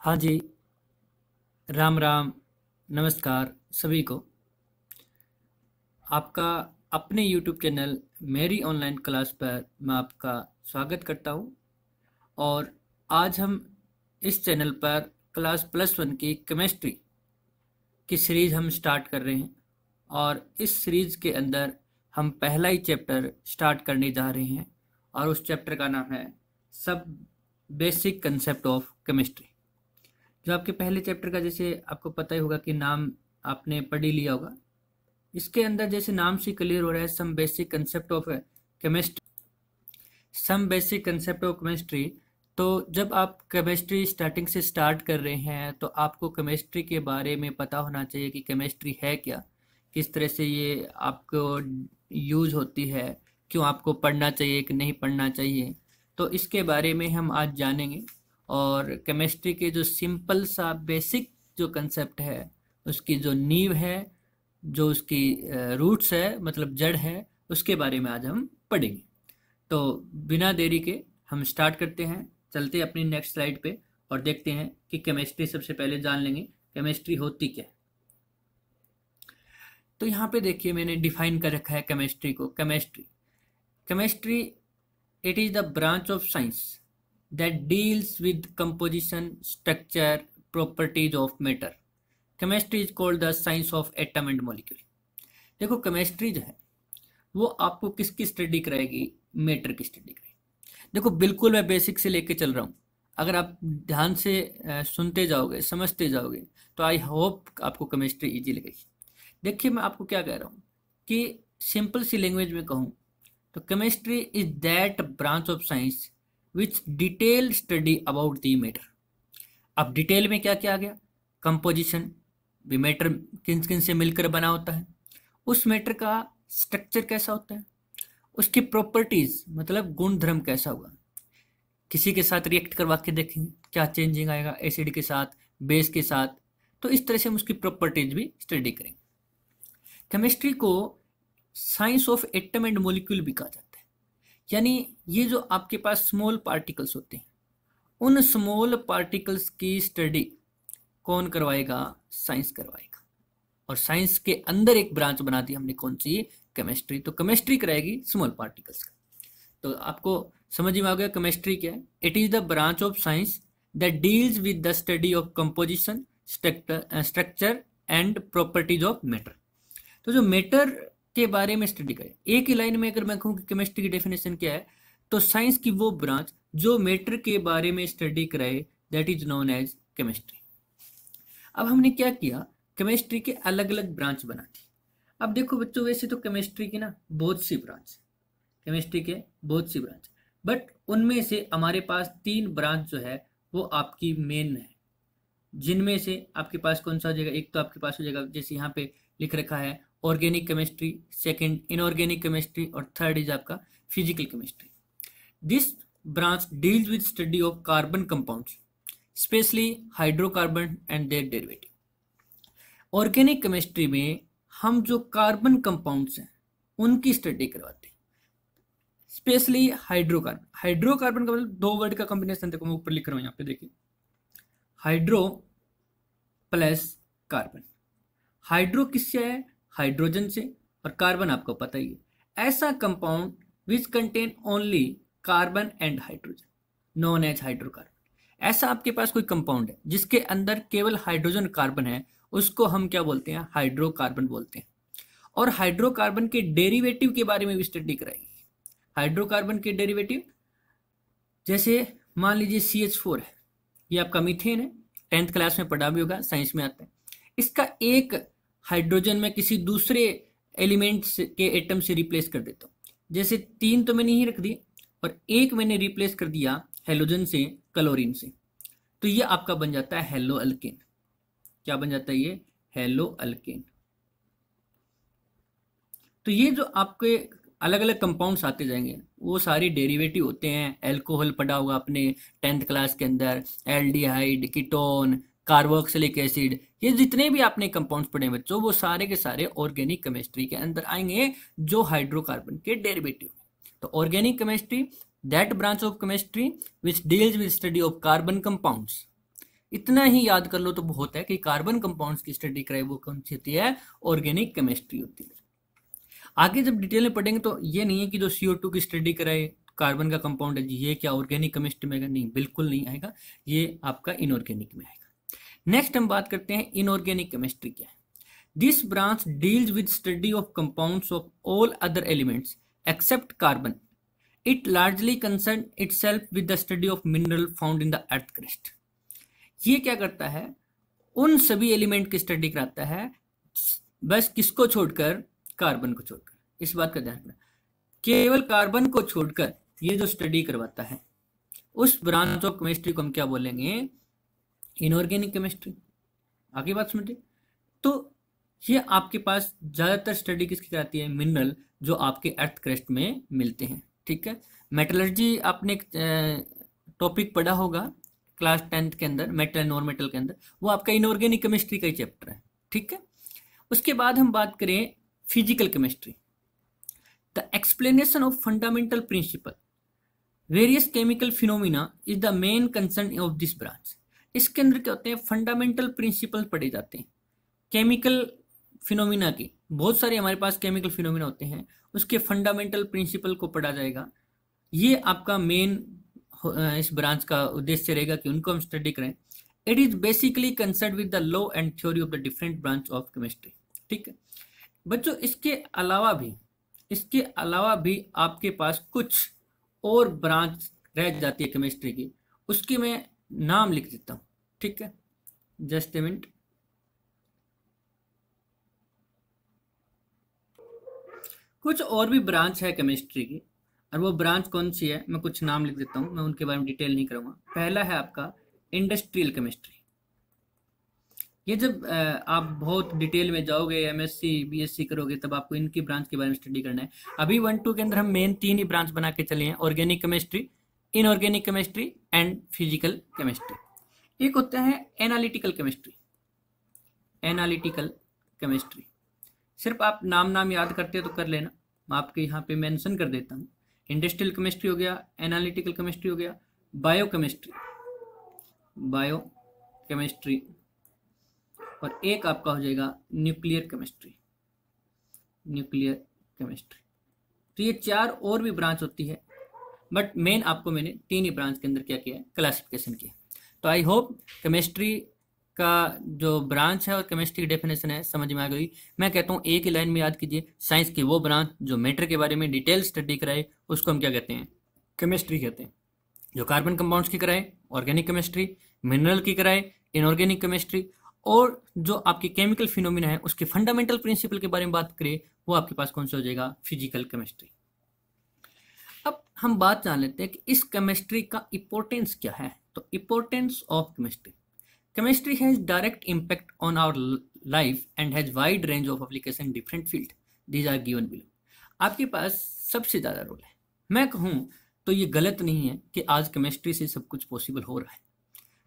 हाँ जी राम राम नमस्कार सभी को आपका अपने YouTube चैनल मेरी ऑनलाइन क्लास पर मैं आपका स्वागत करता हूँ और आज हम इस चैनल पर क्लास प्लस वन की केमिस्ट्री की सीरीज़ हम स्टार्ट कर रहे हैं और इस सीरीज़ के अंदर हम पहला ही चैप्टर स्टार्ट करने जा रहे हैं और उस चैप्टर का नाम है सब बेसिक कंसेप्ट ऑफ केमिस्ट्री जो आपके पहले चैप्टर का जैसे आपको पता ही होगा कि नाम आपने पढ़ ही लिया होगा इसके अंदर जैसे नाम से क्लियर हो रहा है some basic concept of chemistry some basic concept of chemistry तो जब आप केमिस्ट्री स्टार्टिंग से स्टार्ट कर रहे हैं तो आपको केमिस्ट्री के बारे में पता होना चाहिए कि केमिस्ट्री है क्या किस तरह से ये आपको यूज होती है क्यों आपको पढ़ना चाहिए कि नहीं पढ़ना चाहिए तो इसके बारे में हम आज जानेंगे और केमिस्ट्री के जो सिंपल सा बेसिक जो कंसेप्ट है उसकी जो नींव है जो उसकी रूट्स है मतलब जड़ है उसके बारे में आज हम पढ़ेंगे तो बिना देरी के हम स्टार्ट करते हैं चलते हैं अपनी नेक्स्ट स्लाइड पे और देखते हैं कि केमिस्ट्री सबसे पहले जान लेंगे केमिस्ट्री होती क्या है तो यहाँ पे देखिए मैंने डिफाइन कर रखा है केमिस्ट्री को chemistry chemistry it is the branch of science that deals with composition, structure, properties of matter. Chemistry is called the science of atom and molecule देखो केमिस्ट्री जो है वो आपको किसकी स्टडी कराएगी मैटर की स्टडी कराएगी देखो बिल्कुल मैं बेसिक से लेके चल रहा हूँ अगर आप ध्यान से सुनते जाओगे समझते जाओगे तो आई होप आपको केमिस्ट्री ईजी लगेगी देखिए मैं आपको क्या कह रहा हूँ कि सिंपल सी लैंग्वेज में कहूँ तो chemistry is that branch of science which detail study about the matter अब डिटेल में क्या क्या आ गया कंपोजिशन भी मैटर किन किन से मिलकर बना होता है उस मैटर का स्ट्रक्चर कैसा होता है उसकी प्रॉपर्टीज मतलब गुण धर्म कैसा होगा किसी के साथ रिएक्ट करवा के देखेंगे क्या चेंजिंग आएगा एसिड के साथ बेस के साथ तो इस तरह से हम उसकी प्रॉपर्टीज भी स्टडी करेंगे केमिस्ट्री को science of atom and molecule भी कहा जाता है यानी ये जो आपके पास स्मॉल पार्टिकल्स होते हैं उन स्मॉल पार्टिकल्स की स्टडी कौन करवाएगा साइंस करवाएगा और साइंस के अंदर एक ब्रांच बना दी हमने कौन सी केमिस्ट्री तो केमिस्ट्री कराएगी स्मॉल पार्टिकल्स का तो आपको समझ में आ गया केमिस्ट्री क्या है it is the branch of science that deals with the study of composition structure and properties of matter तो जो मैटर के बारे में स्टडी करें एक ही लाइन में अगर मैं कहूँ कि केमिस्ट्री की डेफिनेशन क्या है तो साइंस की वो ब्रांच जो मैटर के बारे में स्टडी कराए that is known as chemistry अब हमने क्या किया केमिस्ट्री के अलग अलग ब्रांच बना दी अब देखो बच्चों वैसे तो केमिस्ट्री की ना बहुत सी ब्रांच केमिस्ट्री के बहुत सी ब्रांच बट उनमें से हमारे पास तीन ब्रांच जो है वो आपकी मेन है जिनमें से आपके पास कौन सा हो जाएगा एक तो आपके पास हो जाएगा जैसे यहाँ पे लिख रखा है organic chemistry second inorganic chemistry और थर्ड इज आपका physical chemistry this branch deals with study of carbon compounds specially hydrocarbon and their derivative organic chemistry में हम जो कार्बन कंपाउंड्स हैं उनकी स्टडी करवाते हैं स्पेशली हाइड्रोकार्बन हाइड्रोकार्बन का मतलब दो वर्ड का कॉम्बिनेशन देखो मैं ऊपर लिख रहा हूँ यहाँ पे देखिए हाइड्रो प्लस कार्बन हाइड्रो किससे है हाइड्रोजन से और कार्बन आपको पता ही है ऐसा compound which contain only carbon and hydrogen known as hydrocarbon ऐसा आपके पास कोई कंपाउंड है जिसके अंदर केवल हाइड्रोजन कार्बन है उसको हम क्या बोलते हैं हाइड्रोकार्बन बोलते हैं और हाइड्रोकार्बन के डेरिवेटिव के बारे में भी स्टडी कराएंगे हाइड्रोकार्बन के डेरिवेटिव जैसे मान लीजिए सी एच फोर है ये आपका मीथेन है टेंथ क्लास में पढ़ा भी होगा साइंस में आता है इसका एक हाइड्रोजन में किसी दूसरे एलिमेंट के एटम से रिप्लेस कर देता हूँ जैसे तीन तो मैंने ही रख दी और एक मैंने रिप्लेस कर दिया हेलोजन से क्लोरीन से तो ये आपका बन जाता है हेलो अल्केन क्या बन जाता है ये हेलो अल्केन तो ये जो आपके अलग अलग कंपाउंड्स आते जाएंगे वो सारे डेरिवेटिव होते हैं एल्कोहल पड़ा हुआ अपने टेंथ क्लास के अंदर एल्डिहाइड कीटोन कार्बोक्सिलिक एसिड ये जितने भी आपने कंपाउंड्स पढ़े बच्चों वो सारे के सारे ऑर्गेनिक केमिस्ट्री के अंदर आएंगे जो हाइड्रोकार्बन के डेरिवेटिव तो organic chemistry that branch of chemistry which deals with study of carbon compounds इतना ही याद कर लो तो बहुत है कि कार्बन कंपाउंड्स की स्टडी कराए वो कौन सी होती है ऑर्गेनिक केमिस्ट्री होती है आगे जब डिटेल में पढ़ेंगे तो ये नहीं है कि जो सीओ टू की स्टडी कराए कार्बन का कंपाउंड है ये क्या ऑर्गेनिक केमिस्ट्री में नहीं बिल्कुल नहीं आएगा ये आपका इनऑर्गेनिक में आएगा नेक्स्ट हम बात करते हैं इनऑर्गेनिक केमिस्ट्री क्या है this branch deals with study of compounds of all other elements except carbon it largely concern itself with the study of mineral found in the earth crust ये क्या करता है उन सभी एलिमेंट की study कराता है बस किसको छोड़कर कार्बन को छोड़कर इस बात का ध्यान रखना केवल कार्बन को छोड़कर ये जो स्टडी करवाता है उस ब्रांच ऑफ केमिस्ट्री को हम क्या बोलेंगे इनऑर्गेनिक केमिस्ट्री आगे बात सुनते तो ये आपके पास ज़्यादातर स्टडी किसकी जाती है मिनरल जो आपके अर्थ क्रस्ट में मिलते हैं ठीक है मेटलर्जी आपने एक टॉपिक पढ़ा होगा क्लास टेंथ के अंदर मेटल नॉन मेटल के अंदर वो आपका इनऑर्गेनिक केमिस्ट्री का ही चैप्टर है ठीक है उसके बाद हम बात करें physical chemistry the explanation of fundamental principle various chemical phenomena is the main concern of this branch इसके अंदर क्या होते हैं फंडामेंटल प्रिंसिपल पढ़े जाते हैं केमिकल फिनोमिना के बहुत सारे हमारे पास केमिकल फिनोमिना होते हैं उसके फंडामेंटल प्रिंसिपल को पढ़ा जाएगा ये आपका मेन इस ब्रांच का उद्देश्य रहेगा कि उनको हम स्टडी करें it is basically concerned with the law and theory of the different branch of chemistry ठीक है बच्चों इसके अलावा भी इसके अलावा भी आपके पास कुछ और ब्रांच रह जाती है केमिस्ट्री की उसके में नाम लिख देता हूं ठीक है जस्ट ए मिनट कुछ और भी ब्रांच है केमिस्ट्री की और वो ब्रांच कौन सी है मैं कुछ नाम लिख देता हूं मैं उनके बारे में डिटेल नहीं करूंगा पहला है आपका इंडस्ट्रियल केमिस्ट्री ये जब आप बहुत डिटेल में जाओगे एमएससी बीएससी करोगे तब आपको इनकी ब्रांच के बारे में स्टडी करना है अभी वन टू के अंदर हम मेन तीन ही ब्रांच बना के चले हैं organic chemistry inorganic chemistry and physical chemistry एक होता है एनालिटिकल केमिस्ट्री एनालिटिकल केमिस्ट्री सिर्फ आप नाम नाम याद करते हो तो कर लेना मैं आपके यहाँ पे मेंशन कर देता हूँ इंडस्ट्रियल केमिस्ट्री हो गया एनालिटिकल केमिस्ट्री हो गया बायो केमिस्ट्री बायो केमिस्ट्री और एक आपका हो जाएगा न्यूक्लियर केमिस्ट्री न्यूक्लियर केमिस्ट्री तो ये चार और भी ब्रांच होती है बट मेन आपको मैंने तीन ही ब्रांच के अंदर क्या किया है क्लासिफिकेशन किया तो आई होप केमिस्ट्री का जो ब्रांच है और केमिस्ट्री की डेफिनेशन है समझ में आ गई मैं कहता हूँ एक ही लाइन में याद कीजिए साइंस की वो ब्रांच जो मैटर के बारे में डिटेल स्टडी कराए उसको हम क्या कहते हैं केमिस्ट्री कहते हैं जो कार्बन कंपाउंड्स की कराए ऑर्गेनिक केमिस्ट्री मिनरल की कराए इनऑर्गेनिक केमिस्ट्री और जो आपकी केमिकल फिनोमिना है उसके फंडामेंटल प्रिंसिपल के बारे में बात करें वो आपके पास कौन सा हो जाएगा फिजिकल केमिस्ट्री हम बात जान लेते हैं कि इस केमिस्ट्री का इम्पोर्टेंस क्या है तो importance of chemistry chemistry has direct impact on our life and has wide range of application different field these are given below आपके पास सबसे ज़्यादा रोल है मैं कहूँ तो ये गलत नहीं है कि आज केमिस्ट्री से सब कुछ पॉसिबल हो रहा है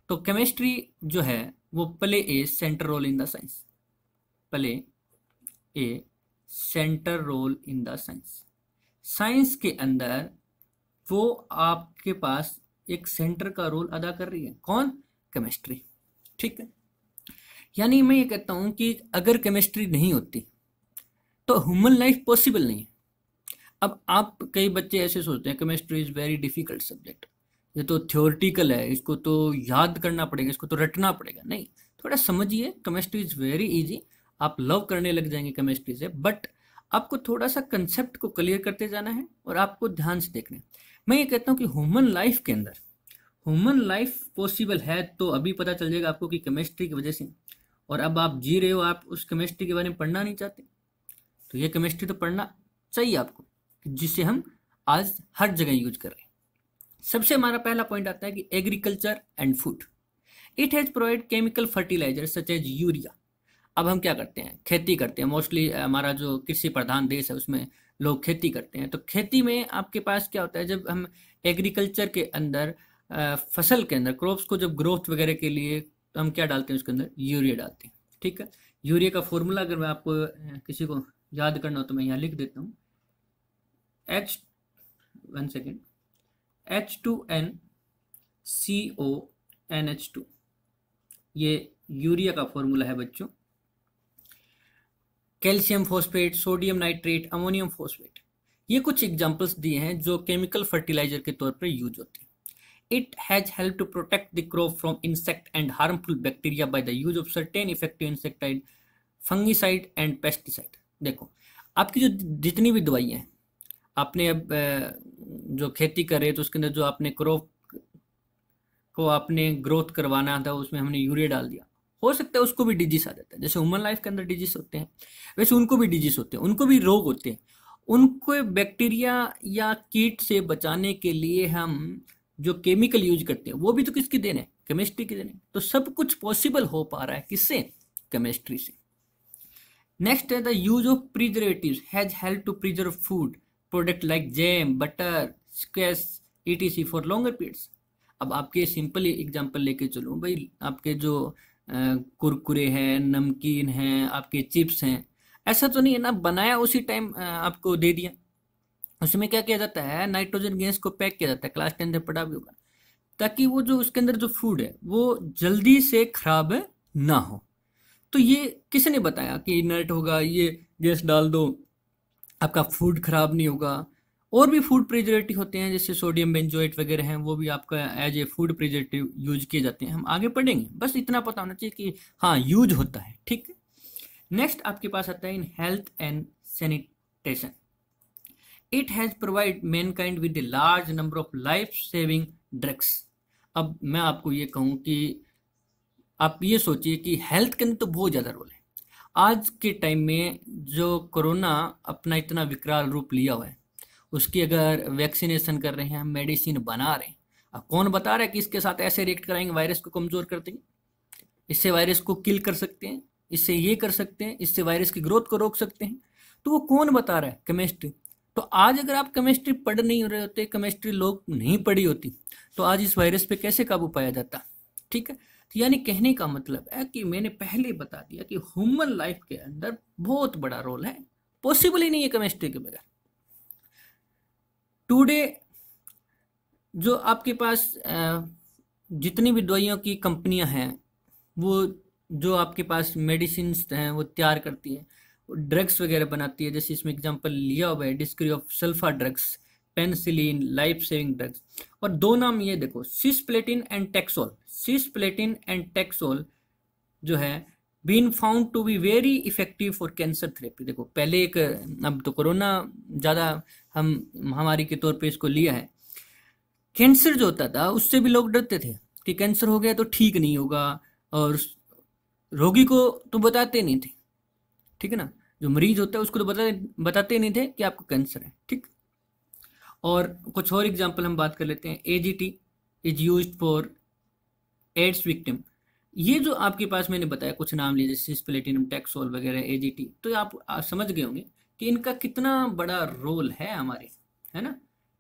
तो केमिस्ट्री जो है वो play a center role in the science play a center role in the science science के अंदर वो आपके पास एक सेंटर का रोल अदा कर रही है कौन केमिस्ट्री ठीक है यानी मैं ये कहता हूं कि अगर केमिस्ट्री नहीं होती तो ह्यूमन लाइफ पॉसिबल नहीं है अब आप कई बच्चे ऐसे सोचते हैं chemistry is very difficult subject ये तो थ्योरिटिकल है इसको तो याद करना पड़ेगा इसको तो रटना पड़ेगा नहीं थोड़ा समझिए केमिस्ट्री इज़ वेरी इजी आप लव करने लग जाएंगे केमिस्ट्री से बट आपको थोड़ा सा कंसेप्ट को क्लियर करते जाना है और आपको ध्यान से देखना है मैं ये कहता हूँ कि ह्यूमन लाइफ के अंदर ह्यूमन लाइफ पॉसिबल है तो अभी पता चल जाएगा आपको कि केमिस्ट्री की वजह से और अब आप जी रहे हो आप उस केमिस्ट्री के बारे में पढ़ना नहीं चाहते तो ये केमिस्ट्री तो पढ़ना चाहिए आपको जिसे हम आज हर जगह यूज कर रहे हैं सबसे हमारा पहला पॉइंट आता है कि agriculture and food it has provide chemical fertilizer such as urea अब हम क्या करते हैं खेती करते हैं मोस्टली हमारा जो कृषि प्रधान देश है उसमें लोग खेती करते हैं तो खेती में आपके पास क्या होता है जब हम एग्रीकल्चर के अंदर फसल के अंदर क्रॉप्स को जब ग्रोथ वगैरह के लिए तो हम क्या डालते हैं उसके अंदर यूरिया डालते हैं ठीक है यूरिया का फॉर्मूला अगर मैं आपको किसी को याद करना हो तो मैं यहाँ लिख देता हूँ H one second H two N C O N H two ये यूरिया का फॉर्मूला है बच्चों calcium phosphate sodium nitrate ammonium phosphate ये कुछ एग्जाम्पल्स दिए हैं जो केमिकल फर्टिलाइजर के तौर पर यूज होते हैं it has help to protect the crop from insect and harmful bacteria by the use of certain effective insecticide fungicide and pesticide देखो आपकी जो जितनी भी दवाइयाँ हैं आपने अब जो खेती कर रहे हैं तो उसके अंदर जो आपने क्रॉप को आपने ग्रोथ करवाना था उसमें हमने यूरिया डाल दिया हो सकता है उसको भी डिजीज आ जाता है जैसे ह्यूमन लाइफ के अंदर डिजीज होते हैं वैसे उनको भी डिजीज होते हैं उनको भी रोग होते हैं उनको बैक्टीरिया या कीट से बचाने के लिए हम जो केमिकल यूज करते हैं वो भी तो किसकी देन है केमिस्ट्री की देन है तो सब कुछ पॉसिबल हो पा रहा है किससे केमिस्ट्री से नेक्स्ट है the use of preservative has help to preserve food product like jam butter squashes for longer periods अब आपके सिंपल एग्जाम्पल लेके चलूँ भाई आपके जो कुरकुरे हैं नमकीन हैं आपके चिप्स हैं ऐसा तो नहीं है ना बनाया उसी टाइम आपको दे दिया उसमें क्या किया जाता है नाइट्रोजन गैस को पैक किया जाता है क्लास टेन से पढ़ा भी होगा ताकि वो जो उसके अंदर जो फूड है वो जल्दी से खराब ना हो तो ये किसने बताया कि नट होगा ये गैस डाल दो आपका फूड खराब नहीं होगा और भी फूड प्रिजर्वेटिव होते हैं जैसे सोडियम बेंजोइट वगैरह हैं वो भी आपका as a food preservative use किए जाते हैं हम आगे पढ़ेंगे बस इतना पता होना चाहिए कि हाँ यूज होता है ठीक है नेक्स्ट आपके पास आता है in health and sanitation it has provide mankind with a large number of life saving drugs अब मैं आपको ये कहूँ कि आप ये सोचिए कि हेल्थ के अंदर तो बहुत ज़्यादा रोल है आज के टाइम में जो कोरोना अपना इतना विकराल रूप लिया हुआ है उसकी अगर वैक्सीनेशन कर रहे हैं हम मेडिसिन बना रहे हैं अब कौन बता रहा है कि इसके साथ ऐसे रिएक्ट कराएंगे वायरस को कमज़ोर कर देंगे इससे वायरस को किल कर सकते हैं इससे ये कर सकते हैं इससे वायरस की ग्रोथ को रोक सकते हैं तो वो कौन बता रहा है केमिस्ट्री तो आज अगर आप केमिस्ट्री पढ़ नहीं रहे होते केमिस्ट्री लोग नहीं पढ़ी होती तो आज इस वायरस पे कैसे काबू पाया जाता ठीक है तो यानी कहने का मतलब है कि मैंने पहले बता दिया कि ह्यूमन लाइफ के अंदर बहुत बड़ा रोल है पॉसिबल ही नहीं है केमिस्ट्री के बगैर टूडे जो आपके पास जितनी भी दवाइयों की कंपनियां हैं वो जो आपके पास मेडिसिन हैं वो तैयार करती है ड्रग्स वगैरह बनाती है जैसे इसमें एग्जांपल लिया हुआ है discovery of sulpha drugs penicillin life saving drugs और दो नाम ये देखो प्लेटिन एंड टेक्सोल प्लेटिन एंड टेक्सोल जो है been found to be very effective for cancer therapy देखो पहले एक अब तो कोरोना ज़्यादा हम महामारी के तौर पे इसको लिया है कैंसर जो होता था उससे भी लोग डरते थे कि कैंसर हो गया तो ठीक नहीं होगा और रोगी को तो बताते नहीं थे ठीक है ना जो मरीज होता है उसको तो बताते बताते नहीं थे कि आपको कैंसर है ठीक और कुछ और एग्जाम्पल हम बात कर लेते हैं A G T is use for AIDS victim ये जो आपके पास मैंने बताया कुछ नाम लिए जैसे प्लेटिनम टैक्सोल वगैरह ए जी टी तो आप, आप समझ गए होंगे कि इनका कितना बड़ा रोल है हमारे है ना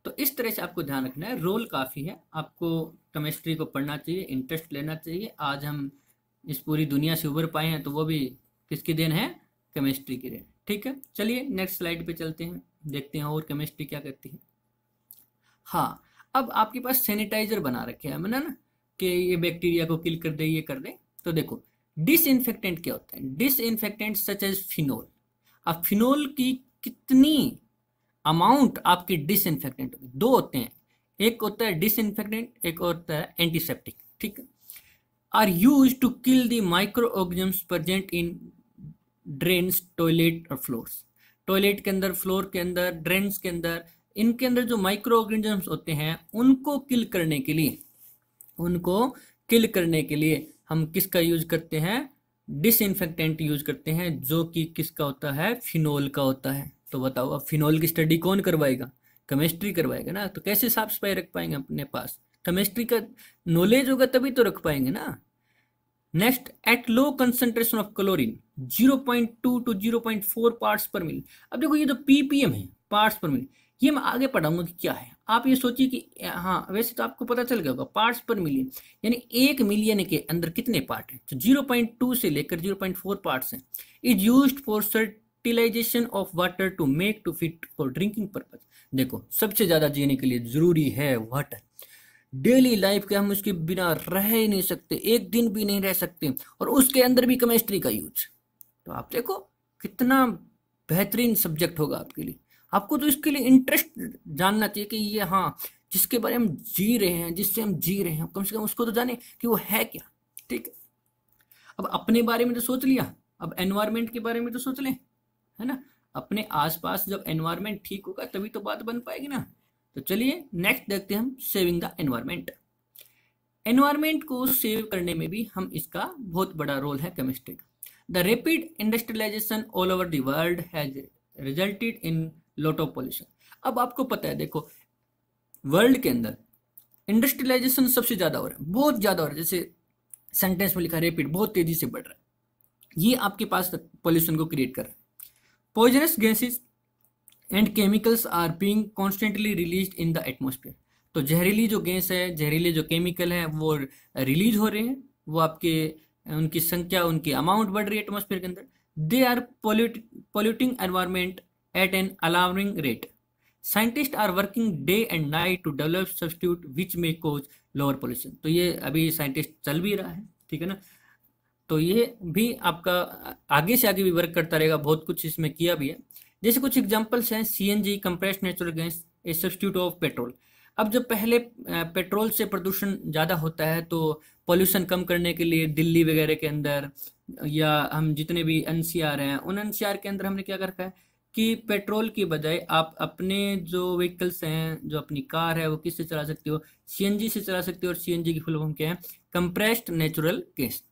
तो इस तरह से आपको ध्यान रखना है रोल काफ़ी है आपको केमिस्ट्री को पढ़ना चाहिए इंटरेस्ट लेना चाहिए आज हम इस पूरी दुनिया से उभर पाए हैं तो वो भी किसकी देन है केमिस्ट्री की देन ठीक है चलिए नेक्स्ट स्लाइड पे चलते हैं देखते हैं और केमिस्ट्री क्या करती है हाँ अब आपके पास सैनिटाइजर बना रखे हैं मैंने ना कि ये बैक्टीरिया को किल कर दे ये कर दे तो देखो डिसइनफेक्टेंट क्या होता है डिसइनफेक्टेंट सच एज फिनोल अब फिनोल की कितनी अमाउंट आपकी डिसइनफेक्टेंट होगी दो होते हैं एक होता है डिसइनफेक्टेंट एक होता है एंटीसेप्टिक ठीक है are use to kill the microorganism present in drains toilet और फ्लोर्स टॉयलेट के अंदर फ्लोर के अंदर ड्रेन्स के अंदर इनके अंदर जो माइक्रो ऑर्गेनिजम्स होते हैं उनको किल करने के लिए उनको किल करने के लिए हम किसका यूज करते हैं डिसइनफेक्टेंट यूज करते हैं जो कि किसका होता है फिनोल का होता है तो बताओ अब फिनोल की स्टडी कौन करवाएगा केमिस्ट्री करवाएगा ना तो कैसे साफ सफाई रख पाएंगे अपने पास केमिस्ट्री का नॉलेज होगा तभी तो रख पाएंगे ना next at low concentration of chlorine 0.2 to 0.4 parts per mil अब देखो ये जो तो पीपीएम है पार्ट्स पर मिल ये मैं आगे पढ़ाऊंगा कि क्या है आप ये सोचिए कि हाँ वैसे तो आपको पता चल गया होगा पार्ट्स पर मिलियन यानी एक मिलियन के अंदर कितने पार्ट हैं तो जीरो पॉइंट टू से लेकर जीरो पॉइंट फोर पार्ट हैं is use for sterilisation of water to make to fit for drinking purpose देखो सबसे ज़्यादा जीने के लिए ज़रूरी है वाटर डेली लाइफ के हम उसके बिना रह ही नहीं सकते एक दिन भी नहीं रह सकते और उसके अंदर भी केमिस्ट्री का यूज तो आप देखो कितना बेहतरीन सब्जेक्ट होगा आपके लिए आपको तो इसके लिए इंटरेस्ट जानना चाहिए कि ये हाँ जिसके बारे में हम जी रहे हैं जिससे हम जी रहे हैं कम से कम उसको तो जाने कि वो है क्या ठीक है अब अपने बारे में तो सोच लिया अब एनवायरमेंट के बारे में तो सोच लें है ना अपने आसपास जब एनवायरमेंट ठीक होगा तभी तो बात बन पाएगी ना तो चलिए नेक्स्ट देखते हैं हम सेविंग द एनवायरमेंट एनवायरमेंट को सेव करने में भी हम इसका बहुत बड़ा रोल है केमिस्ट्री का the rapid industrialisation all over world है has resulted in lot of pollution अब आपको पता है देखो वर्ल्ड के अंदर इंडस्ट्रियलाइजेशन सबसे ज़्यादा हो रहा है बहुत ज़्यादा हो रहा है जैसे सेंटेंस में लिखा रेपिड बहुत तेज़ी से बढ़ रहा है ये आपके पास पॉल्यूशन को क्रिएट कर रहा है poisonous gases and chemicals are being constantly release in the atmosphere तो जहरीली जो गैस है जहरीले जो केमिकल है वो रिलीज हो रहे हैं वो आपके उनकी संख्या उनकी अमाउंट बढ़ रही है एटमोसफेयर के अंदर they are polluting environment at an alarming rate. Scientist are working day and night to develop substitute which may cause lower pollution तो ये अभी साइंटिस्ट चल भी रहा है ठीक है ना तो ये भी आपका आगे से आगे भी वर्क करता रहेगा बहुत कुछ इसमें किया भी है जैसे कुछ एग्जाम्पल्स हैं C N G compress natural gas a substitute of petrol अब जब पहले पेट्रोल से प्रदूषण ज़्यादा होता है तो पॉल्यूशन कम करने के लिए दिल्ली वगैरह के अंदर या हम जितने भी एन हैं उन एन के अंदर हमने क्या कर रखा है कि पेट्रोल की बजाय आप अपने जो व्हीकल्स हैं जो अपनी कार है वो किससे चला सकते हो सी से चला सकते हो और जी की फुल फॉर्म क्या है compressed natural gas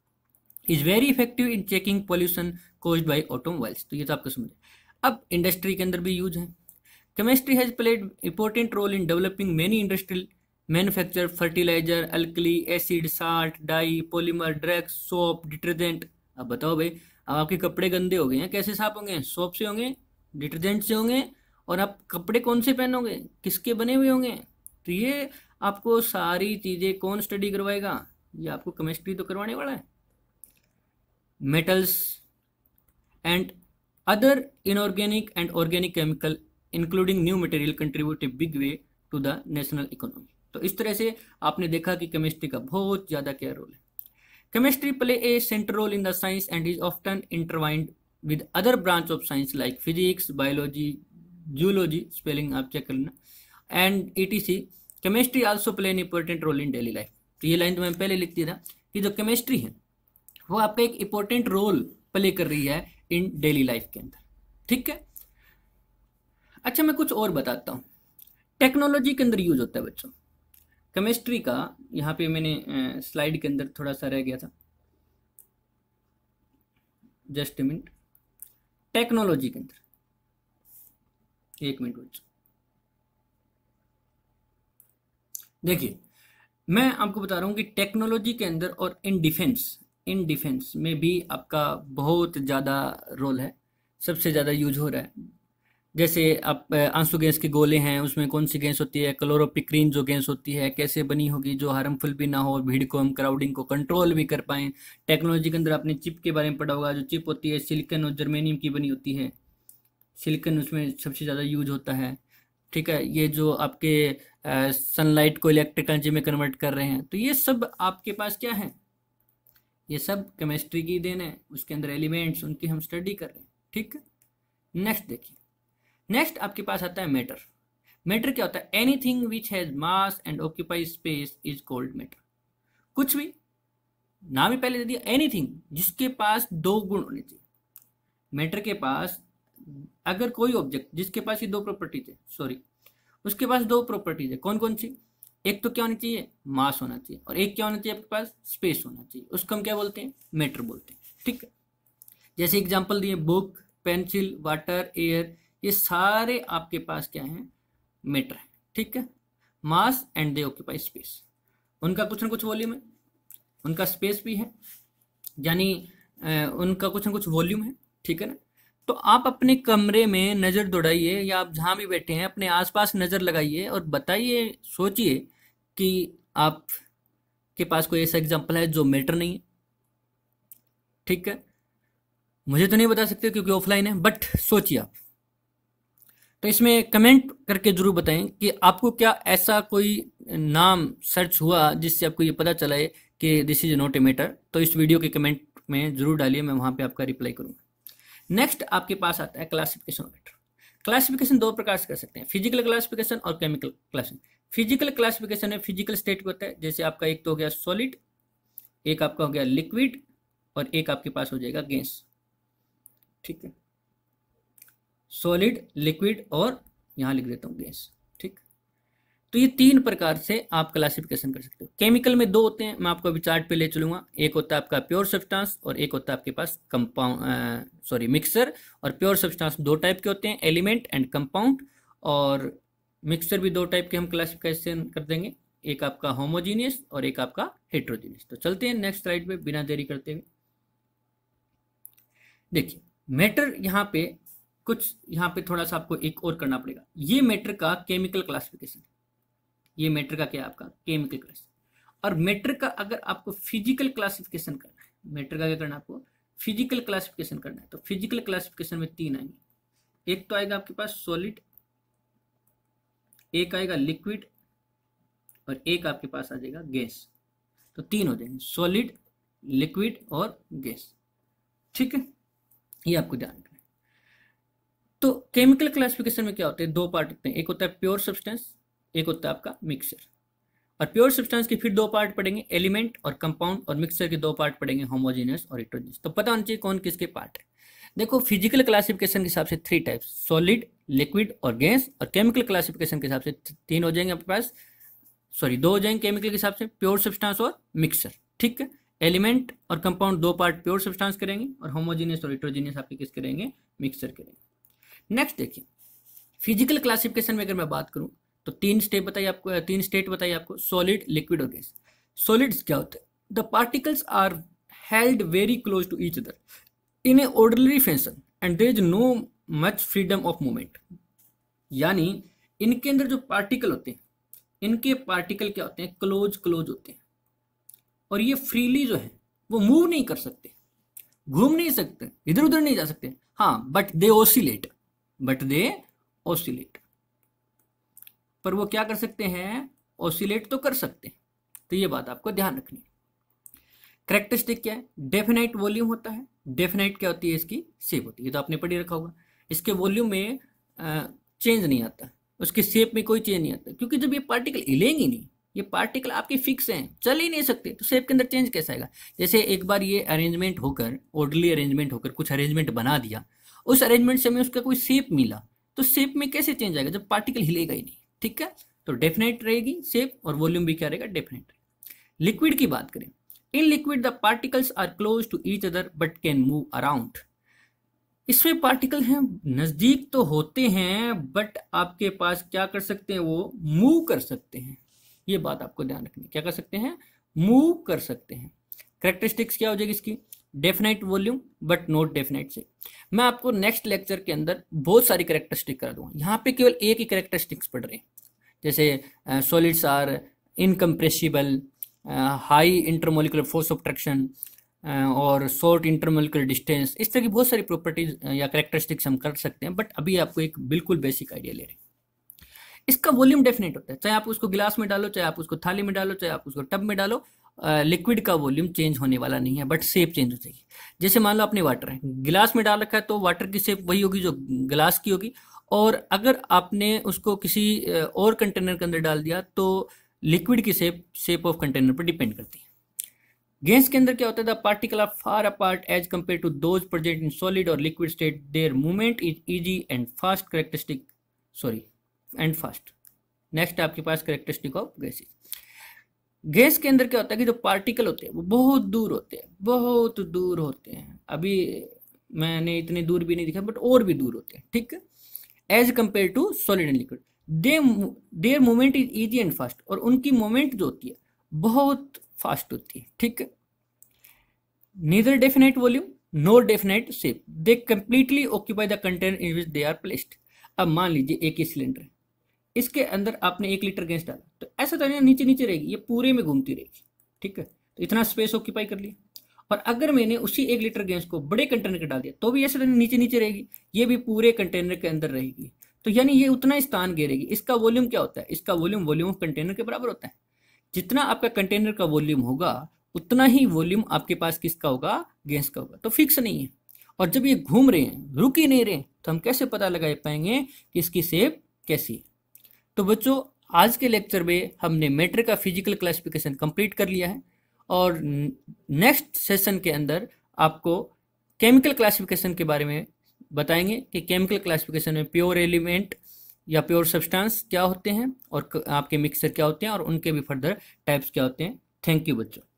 is very effective in checking pollution cause by automobiles तो ये तो आपको समझ अब इंडस्ट्री के अंदर भी यूज है chemistry has played important role in developing many industrial manufacture fertiliser alkali acid salt dye polymer drugs soap detergent अब बताओ भाई अब आपके कपड़े गंदे हो गए हैं कैसे साफ होंगे सोप से होंगे डिटर्जेंट से होंगे और आप कपड़े कौन से पहनोगे किसके बने हुए होंगे तो ये आपको सारी चीज़ें कौन स्टडी करवाएगा ये आपको केमिस्ट्री तो करवाने वाला है metals and other inorganic and organic chemical including new material contribute a big way to the national economy तो इस तरह से आपने देखा कि केमिस्ट्री का बहुत ज़्यादा क्या रोल है chemistry play a central role in the science and is often intertwined with other branch of science like physics biology zoology spelling आप चेक कर लेना and E T C chemistry also play an important role in daily life तो ये line तो मैं पहले लिखती था कि जो केमिस्ट्री है वो आपका एक इम्पोर्टेंट रोल प्ले कर रही है इन डेली लाइफ के अंदर ठीक है अच्छा मैं कुछ और बताता हूँ टेक्नोलॉजी के अंदर यूज होता है बच्चों केमिस्ट्री का यहाँ पे मैंने स्लाइड के अंदर थोड़ा सा रह गया था जस्ट मिनट टेक्नोलॉजी के अंदर एक मिनट देखिए मैं आपको बता रहा हूं कि टेक्नोलॉजी के अंदर और इन डिफेंस इन डिफेंस में भी आपका बहुत ज़्यादा रोल है सबसे ज़्यादा यूज हो रहा है जैसे आप आंसू गैस के गोले हैं उसमें कौन सी गैस होती है क्लोरोपिक्रीन जो गैस होती है कैसे बनी होगी जो हार्मफुल भी ना हो भीड़ को हम क्राउडिंग को कंट्रोल भी कर पाएँ टेक्नोलॉजी के अंदर आपने चिप के बारे में पढ़ा होगा जो चिप होती है सिलिकन और जर्मेनियम की बनी होती है सिलिकन उसमें सबसे ज़्यादा यूज होता है ठीक है ये जो आपके सनलाइट को इलेक्ट्रिकल एनर्जी में कन्वर्ट कर रहे हैं तो ये सब आपके पास क्या है ये सब केमिस्ट्री की देन है उसके अंदर एलिमेंट्स उनकी हम स्टडी कर रहे हैं ठीक नेक्स्ट देखिए नेक्स्ट आपके पास आता है मैटर मैटर क्या होता है anything which has mass and occupy space is called matter कुछ भी नाम ही पहले दे दिया एनीथिंग जिसके पास दो गुण होने चाहिए मैटर के पास अगर कोई ऑब्जेक्ट जिसके पास ये दो प्रॉपर्टीज है सॉरी उसके पास दो प्रॉपर्टीज है कौन कौन सी एक तो क्या होनी चाहिए मास होना चाहिए और एक क्या होना चाहिए आपके पास स्पेस होना चाहिए उसको हम क्या बोलते हैं मैटर बोलते हैं ठीक है जैसे एग्जाम्पल दिए बुक पेंसिल वाटर एयर ये सारे आपके पास क्या है मीटर है ठीक है mass and they occupy space उनका कुछ ना कुछ वॉल्यूम है उनका स्पेस भी है यानी उनका कुछ ना कुछ वॉल्यूम है ठीक है ना तो आप अपने कमरे में नज़र दौड़ाइए या आप जहां भी बैठे हैं अपने आसपास नज़र लगाइए और बताइए सोचिए कि आप के पास कोई ऐसा एग्जाम्पल है जो मैटर नहीं है ठीक है मुझे तो नहीं बता सकते क्योंकि ऑफलाइन है बट सोचिए आप तो इसमें कमेंट करके जरूर बताएं कि आपको क्या ऐसा कोई नाम सर्च हुआ जिससे आपको ये पता चला है कि this is not a matter तो इस वीडियो के कमेंट में जरूर डालिए मैं वहाँ पे आपका रिप्लाई करूंगा नेक्स्ट आपके पास आता है क्लासिफिकेशन मैटर क्लासिफिकेशन दो प्रकार से कर सकते हैं फिजिकल क्लासिफिकेशन और केमिकल क्लासिफिकेशन फिजिकल क्लासिफिकेशन में फिजिकल स्टेट होता है जैसे आपका एक तो हो गया सॉलिड एक आपका हो गया लिक्विड और एक आपके पास हो जाएगा गैस ठीक है सॉलिड लिक्विड और यहाँ लिख देता हूँ गैस ठीक तो ये तीन प्रकार से आप क्लासिफिकेशन कर सकते हो केमिकल में दो होते हैं मैं आपको अभी चार्ट पे ले चलूंगा एक होता है आपका प्योर सब्सटेंस और एक होता है आपके पास कंपाउंड सॉरी मिक्सर और प्योर सब्सटेंस दो टाइप के होते हैं एलिमेंट एंड कंपाउंड और मिक्सर भी दो टाइप के हम क्लासिफिकेशन कर देंगे एक आपका होमोजीनियस और एक आपका हेट्रोजीनियस तो चलते हैं नेक्स्ट स्लाइड पे बिना देरी करते हुए देखिए मैटर यहाँ पे कुछ यहाँ पे थोड़ा सा आपको एक और करना पड़ेगा ये मैटर का केमिकल क्लासिफिकेशन ये मैटर का क्या आपका केमिकल क्लास और मैटर का अगर आपको फिजिकल क्लासिफिकेशन करना है मैटर का क्या करना है आपको फिजिकल क्लासिफिकेशन करना है तो फिजिकल क्लासिफिकेशन में तीन आएंगे एक तो आएगा आपके पास सॉलिड एक आएगा लिक्विड और एक आपके पास आ जाएगा गैस तो तीन हो जाएंगे सॉलिड लिक्विड और गैस ठीक है ये आपको ध्यान तो केमिकल क्लासिफिकेशन में क्या होते हैं दो पार्ट होते हैं एक होता है प्योर सब्सटेंस एक होता है आपका मिक्सचर और प्योर सब्सटेंस के फिर दो पार्ट पड़ेंगे एलिमेंट और कंपाउंड और मिक्सचर के दो पार्ट पड़ेंगे होमोजेनियस और इट्रोजिनियस तो पता होना चाहिए कौन किसके पार्ट है देखो फिजिकल क्लासिफिकेशन के हिसाब से थ्री टाइप्स सॉलिड लिक्विड और गैस और केमिकल क्लासिफिकेशन के हिसाब से तीन हो जाएंगे आपके पास सॉरी दो हो जाएंगे केमिकल के हिसाब से प्योर सब्सटेंस और मिक्सचर ठीक है एलिमेंट और कंपाउंड दो पार्ट प्योर सब्सटेंस करेंगे और होमोजेनियस और हिट्रोजीनियस आपके किस करेंगे मिक्सचर करेंगे नेक्स्ट देखिए फिजिकल क्लासिफिकेशन में अगर मैं बात करूं तो तीन स्टेप बताइए आपको तीन स्टेट बताइए आपको सॉलिड लिक्विड और गैस सॉलिड्स क्या होते हैं the particles are held very close to each other in a ordinary fashion and there is no much freedom of movement यानी इनके अंदर जो पार्टिकल होते हैं इनके पार्टिकल क्या होते हैं क्लोज क्लोज होते हैं और ये फ्रीली जो है वो मूव नहीं कर सकते घूम नहीं सकते इधर उधर नहीं जा सकते हाँ but they oscillate but they oscillate पर वो क्या कर सकते हैं ऑसिलेट तो कर सकते हैं तो ये बात आपको ध्यान रखनी करेक्टरिस्टिक क्या है डेफिनाइट वॉल्यूम होता है डेफिनाइट क्या होती है इसकी सेप होती है ये तो आपने पढ़ी रखा होगा इसके वॉल्यूम में चेंज नहीं आता उसके शेप में कोई चेंज नहीं आता क्योंकि जब ये पार्टिकल हिलेंगे नहीं ये पार्टिकल आपके फिक्स हैं चल ही नहीं सकते तो शेप के अंदर चेंज कैसे आएगा जैसे एक बार ये अरेंजमेंट होकर ऑर्डरली अरेंजमेंट होकर कुछ अरेंजमेंट बना दिया उस अरेंजमेंट से हमें उसका कोई शेप मिला तो शेप में कैसे चेंज आएगा जब पार्टिकल हिलेगा ही नहीं ठीक है तो डेफिनेट रहेगी शेप और वॉल्यूम भी क्या रहेगा डेफिनेट लिक्विड की बात करें in liquid the particles are close to each other but can move around इसमें पार्टिकल हैं नज़दीक तो होते हैं बट आपके पास क्या कर सकते हैं वो मूव कर सकते हैं ये बात आपको ध्यान रखनी क्या कर सकते हैं मूव कर सकते हैं करेक्टरिस्टिक्स क्या हो जाएगी इसकी definite volume but not definite से मैं आपको नेक्स्ट लेक्चर के अंदर बहुत सारी करेक्टरिस्टिक करा दूंगा यहाँ पे केवल एक ही करेक्टरिस्टिक्स पढ़ रहे हैं जैसे solids are incompressible high intermolecular force of traction और शॉर्ट इंटरमोलिकुलर डिस्टेंस इस तरह की बहुत सारी प्रॉपर्टीज या करेक्टरिस्टिक्स हम कर सकते हैं बट अभी आपको एक बिल्कुल बेसिक आइडिया ले रहे हैं इसका वॉल्यूम डेफिनेट होता है चाहे आप उसको गिलास में डालो चाहे आप उसको थाली में डालो चाहे आप उसको टब में डालो लिक्विड का वॉल्यूम चेंज होने वाला नहीं है बट सेप चेंज हो जाएगी जैसे मान लो आपने वाटर है गिलास में डाल रखा है तो वाटर की सेप वही होगी जो गिलास की होगी और अगर आपने उसको किसी और कंटेनर के अंदर डाल दिया तो लिक्विड की सेप सेप ऑफ कंटेनर पर डिपेंड करती है गैस के अंदर क्या होता है the particle are far apart as compare to those project in solid और liquid state their movement is easy and fast characteristic sorry and fast next आपके पास करेक्टरिस्टिक ऑफ गैसेज गैस के अंदर क्या होता है कि जो पार्टिकल होते हैं वो बहुत दूर होते हैं बहुत दूर होते हैं अभी मैंने इतने दूर भी नहीं दिखा बट और भी दूर होते हैं ठीक है as compare to solid and liquid they their movement is easy and fast और उनकी मूवमेंट जो होती है बहुत फास्ट होती है ठीक है neither definite volume no definite shape they completely occupy the container in which they are placed अब मान लीजिए एक ही सिलेंडर है इसके अंदर आपने एक लीटर गैस डाला तो ऐसा तो नहीं नीचे नीचे रहेगी ये पूरे में घूमती रहेगी ठीक है तो इतना स्पेस ऑक्यूपाई कर लिया और अगर मैंने उसी एक लीटर गैस को बड़े कंटेनर के डाल दिया तो भी ऐसे तो नीचे नीचे रहेगी ये भी पूरे कंटेनर के अंदर रहेगी तो यानी ये उतना स्थान घेरेगी इसका वॉल्यूम क्या होता है इसका वॉल्यूम वॉल्यूम ऑफ कंटेनर के बराबर होता है जितना आपका कंटेनर का वॉल्यूम होगा उतना ही वॉल्यूम आपके पास किसका होगा गैस का होगा तो फिक्स नहीं है और जब ये घूम रहे हैं रुक ही नहीं रहे तो हम कैसे पता लगा पाएंगे कि इसकी सेप कैसी है तो बच्चों आज के लेक्चर में हमने मैटर का फिजिकल क्लासिफिकेशन कंप्लीट कर लिया है और नेक्स्ट सेशन के अंदर आपको केमिकल क्लासिफिकेशन के बारे में बताएंगे कि केमिकल क्लासिफिकेशन में प्योर एलिमेंट या प्योर सब्सटेंस क्या होते हैं और आपके मिक्सर क्या होते हैं और उनके भी फर्दर टाइप्स क्या होते हैं थैंक यू बच्चों